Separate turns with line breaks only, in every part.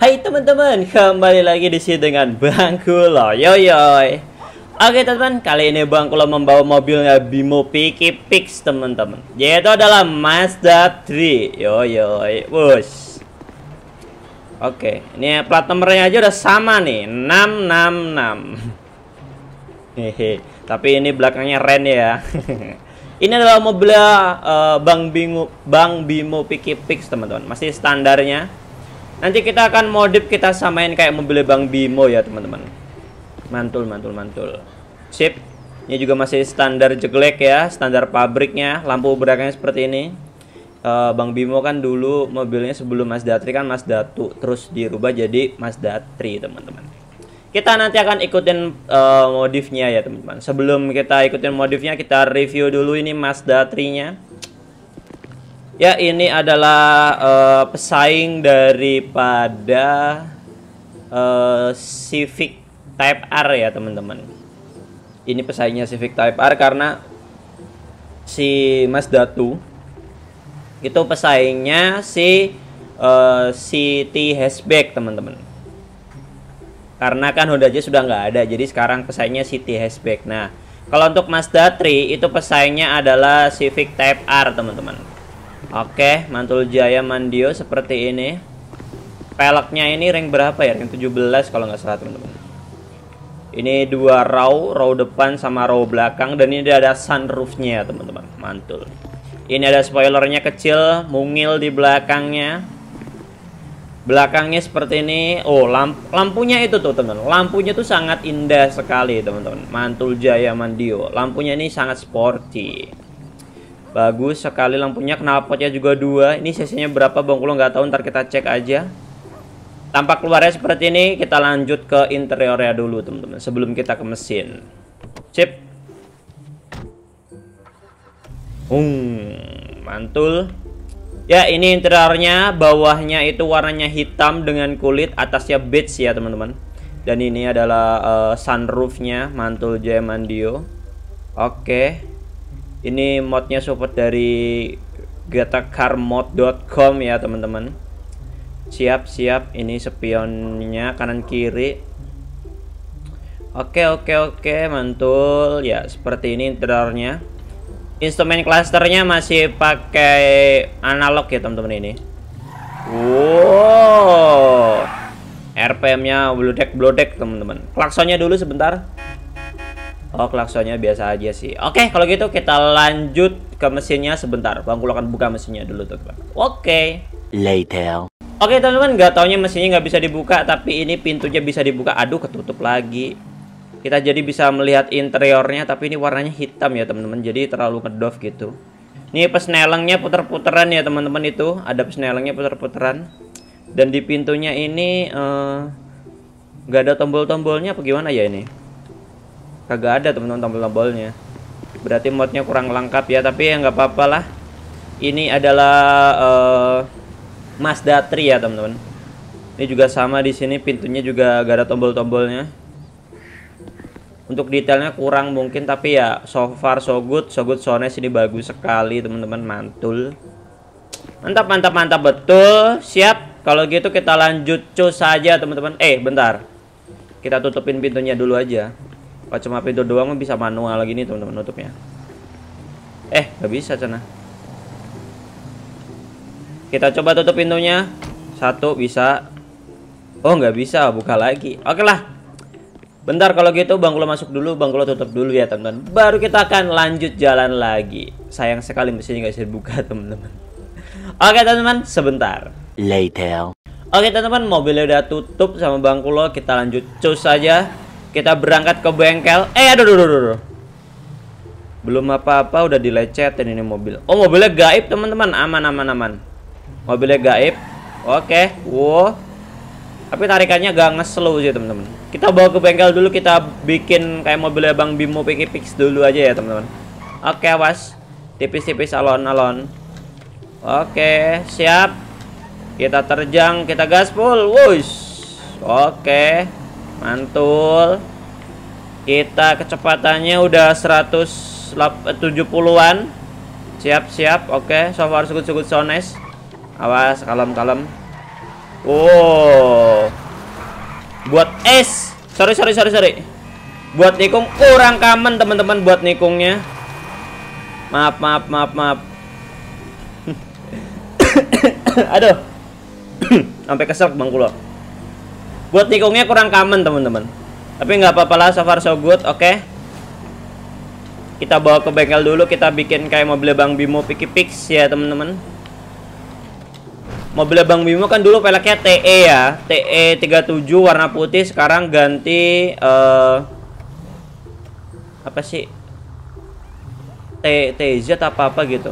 Hai teman-teman, kembali lagi di sini dengan Bang Kulo. yo. Oke teman-teman, kali ini Bang Kulo membawa mobilnya Bimo Piki Pix teman-teman. Yaitu adalah Mazda 3. yo yo, Wush. Oke, ini plat nomornya aja udah sama nih, 666. Hehe. Tapi ini belakangnya Ren ya. ini adalah mobilnya uh, Bang Bimo Bang Bimo Piki Pix teman-teman. Masih standarnya Nanti kita akan modif kita samain kayak mobil Bang Bimo ya teman-teman. Mantul, mantul, mantul. Sip. Ini juga masih standar jelek ya, standar pabriknya. Lampu beraknya seperti ini. Uh, Bang Bimo kan dulu mobilnya sebelum Mas Datri kan Mas Datu, terus dirubah jadi Mas Datri teman-teman. Kita nanti akan ikutin uh, modifnya ya teman-teman. Sebelum kita ikutin modifnya, kita review dulu ini Mas Datrinya. nya Ya, ini adalah uh, pesaing daripada uh, Civic Type R ya, teman-teman. Ini pesaingnya Civic Type R karena si Mas Datu itu pesaingnya si uh, City Hatchback, teman-teman. Karena kan Honda aja sudah nggak ada, jadi sekarang pesaingnya City Hatchback. Nah, kalau untuk Mazda 3 itu pesaingnya adalah Civic Type R, teman-teman. Oke, Mantul Jaya Mandio seperti ini. Peleknya ini ring berapa ya? Ring 17 kalau nggak salah teman-teman. Ini dua row, row depan sama row belakang dan ini ada sunroofnya ya teman-teman. Mantul. Ini ada spoilernya kecil, mungil di belakangnya. Belakangnya seperti ini. Oh, lamp lampunya itu tuh teman-teman. Lampunya tuh sangat indah sekali teman-teman. Mantul Jaya Mandio. Lampunya ini sangat sporty. Bagus sekali lampunya. Knalpotnya juga dua. Ini cc berapa Bang Kulo nggak tahu. Ntar kita cek aja. Tampak keluarnya seperti ini. Kita lanjut ke interiornya dulu teman-teman. Sebelum kita ke mesin. Sip. Hmm, mantul. Ya, ini interiornya. Bawahnya itu warnanya hitam dengan kulit, atasnya beige ya, teman-teman. Dan ini adalah uh, sunroofnya, mantul Jemandio. Oke ini modnya support dari getacarmod.com ya teman-teman siap siap ini spionnya kanan kiri oke oke oke mantul ya seperti ini interiornya instrumen clusternya masih pakai analog ya teman-teman ini wow RPM nya bludek bludek teman-teman klaksonnya dulu sebentar Oh, klaksonnya biasa aja sih. Oke, okay, kalau gitu kita lanjut ke mesinnya sebentar. Bang akan buka mesinnya dulu tuh, Oke. Okay. Later. Oke, okay, teman-teman, nggak taunya mesinnya nggak bisa dibuka, tapi ini pintunya bisa dibuka. Aduh, ketutup lagi. Kita jadi bisa melihat interiornya, tapi ini warnanya hitam ya, teman-teman. Jadi terlalu kedof gitu. Ini pesnelengnya puter-puteran ya, teman-teman itu. Ada pesnelengnya puter-puteran. Dan di pintunya ini eh, nggak uh, ada tombol-tombolnya apa gimana ya ini? kagak ada teman-teman tombol tombolnya berarti modnya kurang lengkap ya tapi ya nggak apa-apa lah ini adalah uh, eh, Mazda 3 ya teman-teman ini juga sama di sini pintunya juga gak ada tombol-tombolnya untuk detailnya kurang mungkin tapi ya so far so good so good so nice ini bagus sekali teman-teman mantul mantap mantap mantap betul siap kalau gitu kita lanjut cus saja teman-teman eh bentar kita tutupin pintunya dulu aja kalau cuma pintu doang bisa manual lagi gini teman-teman nutupnya eh nggak bisa cina kita coba tutup pintunya satu bisa oh nggak bisa buka lagi oke lah bentar kalau gitu bang lo masuk dulu bang lo tutup dulu ya teman-teman baru kita akan lanjut jalan lagi sayang sekali mesinnya nggak bisa dibuka teman-teman oke teman-teman sebentar later oke teman-teman mobilnya udah tutup sama bang lo kita lanjut cus saja kita berangkat ke bengkel. Eh, aduh, aduh, aduh, aduh. Belum apa-apa udah dilecetin ini mobil. Oh, mobilnya gaib, teman-teman. Aman, aman, aman. Mobilnya gaib. Oke. Wow. Tapi tarikannya gak ngeslow sih, teman-teman. Kita bawa ke bengkel dulu, kita bikin kayak mobilnya Bang Bimo pikir Fix dulu aja ya, teman-teman. Oke, was Tipis-tipis alon-alon. Oke, siap. Kita terjang, kita gaspol. Wush. Oke mantul kita kecepatannya udah 170-an eh, siap-siap oke okay. so far good so sones awas kalem-kalem oh buat es sorry sorry sorry sorry buat nikung kurang kamen teman-teman buat nikungnya maaf maaf maaf maaf aduh sampai kesel bang kulo buat tikungnya kurang common teman-teman tapi nggak apa-apa lah so far so good oke okay? kita bawa ke bengkel dulu kita bikin kayak mobil Bang Bimo Piki Pix ya teman-teman mobil Bang Bimo kan dulu peleknya TE ya TE 37 warna putih sekarang ganti uh, apa sih T TZ apa apa gitu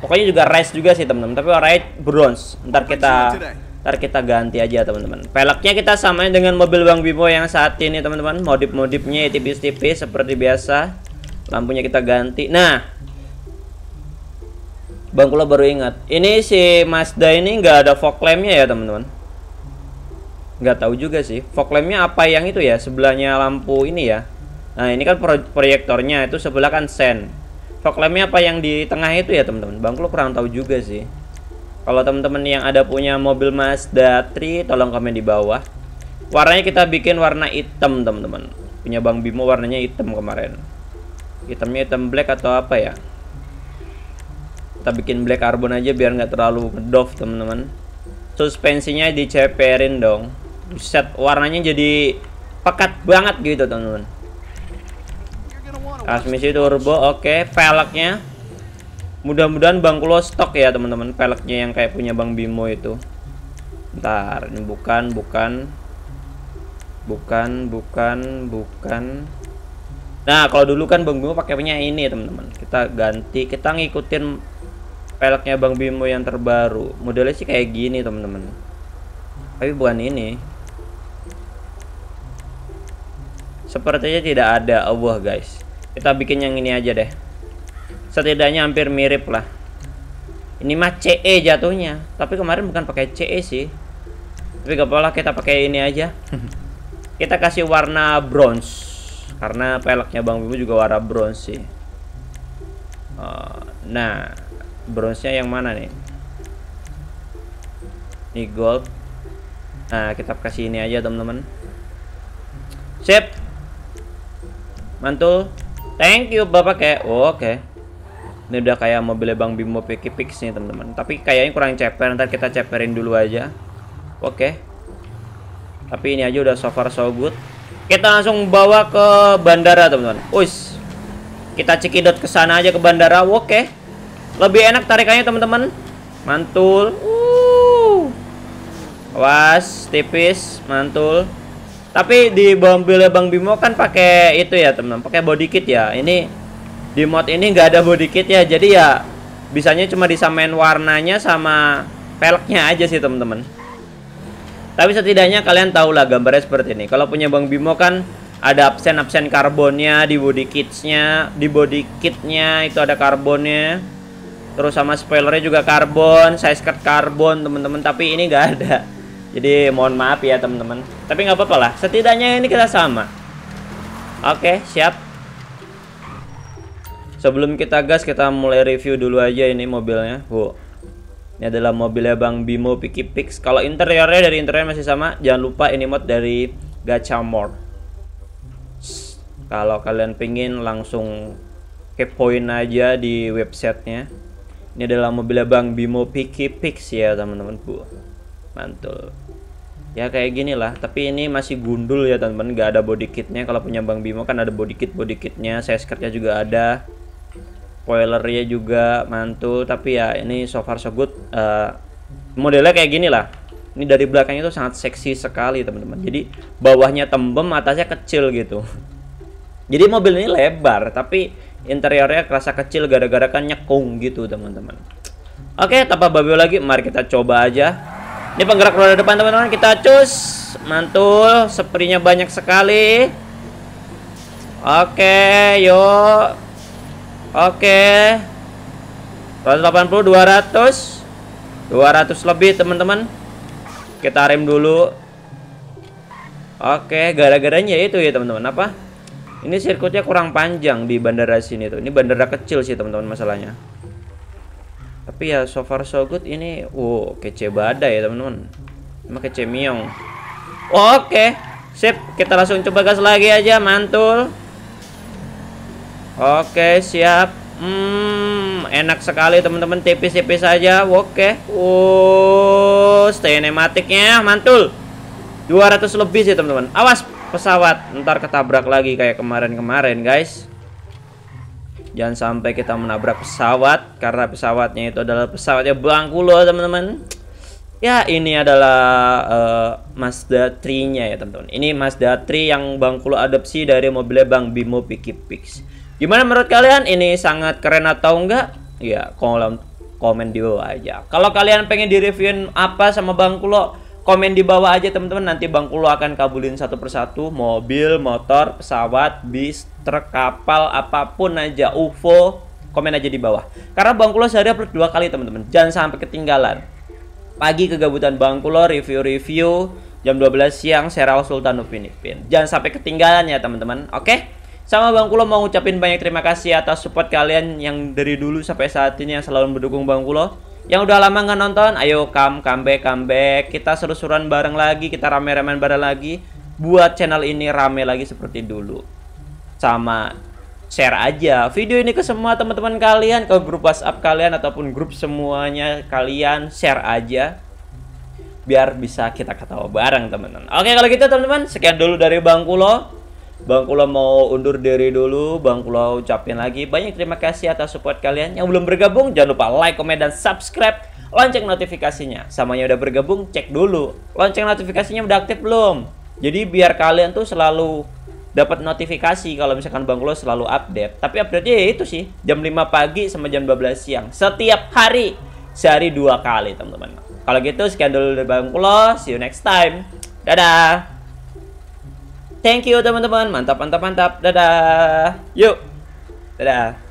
pokoknya juga rice juga sih teman-teman tapi alright bronze ntar kita ntar kita ganti aja teman-teman peleknya kita samain dengan mobil Bang Bimo yang saat ini teman-teman modif-modifnya ya, tipis-tipis seperti biasa lampunya kita ganti nah Bang Kulo baru ingat ini si Mazda ini nggak ada fog lampnya ya teman-teman nggak tahu juga sih fog lampnya apa yang itu ya sebelahnya lampu ini ya nah ini kan pro proyektornya itu sebelah kan sen fog lampnya apa yang di tengah itu ya teman-teman Bang Kulo kurang tahu juga sih kalau teman-teman yang ada punya mobil Mazda 3 tolong komen di bawah. Warnanya kita bikin warna hitam, teman-teman. Punya Bang Bimo warnanya hitam kemarin. Hitamnya hitam black atau apa ya? Kita bikin black carbon aja biar nggak terlalu doff, teman-teman. Suspensinya diceperin dong. Set warnanya jadi pekat banget gitu, teman-teman. Transmisi turbo, oke. Okay. Velgnya Mudah-mudahan Bang Kulo stok ya teman-teman peleknya yang kayak punya Bang Bimo itu. Bentar, ini bukan, bukan. Bukan, bukan, bukan. Nah, kalau dulu kan Bang Bimo pakai punya ini, teman-teman. Kita ganti, kita ngikutin peleknya Bang Bimo yang terbaru. Modelnya sih kayak gini, teman-teman. Tapi bukan ini. Sepertinya tidak ada. Oh, guys. Kita bikin yang ini aja deh setidaknya hampir mirip lah ini mah CE jatuhnya tapi kemarin bukan pakai CE sih tapi gak apa kita pakai ini aja kita kasih warna bronze karena peleknya Bang Bimo juga warna bronze sih eh, nah bronze-nya yang mana nih ini gold nah kita kasih ini aja teman-teman sip mantul thank you bapak kayak oke okay ini udah kayak mobilnya Bang Bimo Picky Picks nih teman-teman tapi kayaknya kurang ceper ntar kita ceperin dulu aja oke okay. tapi ini aja udah so far so good kita langsung bawa ke bandara teman-teman us kita cekidot ke sana aja ke bandara oke okay. lebih enak tarikannya teman-teman mantul uh. Was. tipis mantul tapi di mobilnya Bang Bimo kan pakai itu ya teman-teman pakai body kit ya ini di mod ini nggak ada body kit ya jadi ya bisanya cuma disamain warnanya sama peleknya aja sih temen-temen. tapi setidaknya kalian tahu lah gambarnya seperti ini kalau punya Bang Bimo kan ada absen-absen karbonnya di body kitsnya, di body kitnya itu ada karbonnya terus sama spoilernya juga karbon size skirt karbon temen-temen. tapi ini nggak ada jadi mohon maaf ya temen-temen. tapi nggak apa-apa lah setidaknya ini kita sama oke siap sebelum kita gas kita mulai review dulu aja ini mobilnya bu. ini adalah mobilnya Bang Bimo Piki Pix kalau interiornya dari interior masih sama jangan lupa ini mod dari Gachamor kalau kalian pingin langsung kepoin aja di websitenya ini adalah mobilnya Bang Bimo Piki Pix ya teman-teman bu mantul ya kayak gini lah tapi ini masih gundul ya teman-teman nggak ada body kitnya kalau punya bang Bimo kan ada body kit body kitnya saya juga ada spoilernya juga mantul tapi ya ini so far so good uh, modelnya kayak gini lah ini dari belakangnya itu sangat seksi sekali teman-teman jadi bawahnya tembem atasnya kecil gitu jadi mobil ini lebar tapi interiornya kerasa kecil gara-gara kan nyekung gitu teman-teman oke tanpa babi lagi mari kita coba aja ini penggerak roda depan teman-teman kita cus mantul sepertinya banyak sekali oke yuk Oke. 180 200. 200 lebih, teman-teman. Kita rem dulu. Oke, gara-garanya itu ya, teman-teman. Apa? Ini sirkuitnya kurang panjang di bandara sini tuh. Ini bandara kecil sih, teman-teman masalahnya. Tapi ya so far so good ini wow kece badai ya, teman-teman. Emang kece miong. Oke. Sip, kita langsung coba gas lagi aja, mantul. Oke, siap. Hmm, enak sekali teman-teman tipis-tipis saja. Oke. Wow, uh, kinematiknya mantul. 200 lebih sih teman-teman. Awas pesawat, ntar ketabrak lagi kayak kemarin-kemarin, guys. Jangan sampai kita menabrak pesawat karena pesawatnya itu adalah pesawatnya bangku loh, teman-teman. Ya, ini adalah uh, Mazda 3-nya ya, teman-teman. Ini Mazda 3 yang bangku adopsi dari mobilnya Bang Bimo Pikipix. Gimana menurut kalian? Ini sangat keren atau enggak? Ya, kolom komen di bawah aja. Kalau kalian pengen direviewin apa sama Bang Kulo, komen di bawah aja teman-teman. Nanti Bang Kulo akan kabulin satu persatu mobil, motor, pesawat, bis, truk, kapal, apapun aja, UFO, komen aja di bawah. Karena Bang Kulo sehari upload dua kali teman-teman. Jangan sampai ketinggalan. Pagi kegabutan Bang Kulo review-review jam 12 siang Seral Sultan Upin Ipin. Jangan sampai ketinggalan ya teman-teman. Oke? Okay? Sama Bang Kulo mau ngucapin banyak terima kasih atas support kalian yang dari dulu sampai saat ini yang selalu mendukung Bang Kulo. Yang udah lama nggak nonton, ayo come, come back, come back. Kita seru-seruan bareng lagi, kita rame-ramean bareng lagi. Buat channel ini rame lagi seperti dulu. Sama share aja video ini ke semua teman-teman kalian ke grup WhatsApp kalian ataupun grup semuanya kalian share aja biar bisa kita ketawa bareng teman-teman. Oke kalau gitu teman-teman sekian dulu dari Bang Kulo. Bang Kula mau undur diri dulu. Bang Kula ucapin lagi banyak terima kasih atas support kalian. Yang belum bergabung jangan lupa like, komen, dan subscribe. Lonceng notifikasinya. Samanya udah bergabung cek dulu. Lonceng notifikasinya udah aktif belum? Jadi biar kalian tuh selalu dapat notifikasi kalau misalkan Bang Kula selalu update. Tapi update ya itu sih, jam 5 pagi sama jam 12 siang. Setiap hari, sehari dua kali, teman-teman. Kalau gitu sekian dulu dari Bang Kula, see you next time. Dadah. Thank you teman-teman. Mantap, mantap, mantap. Dadah. Yuk. Dadah.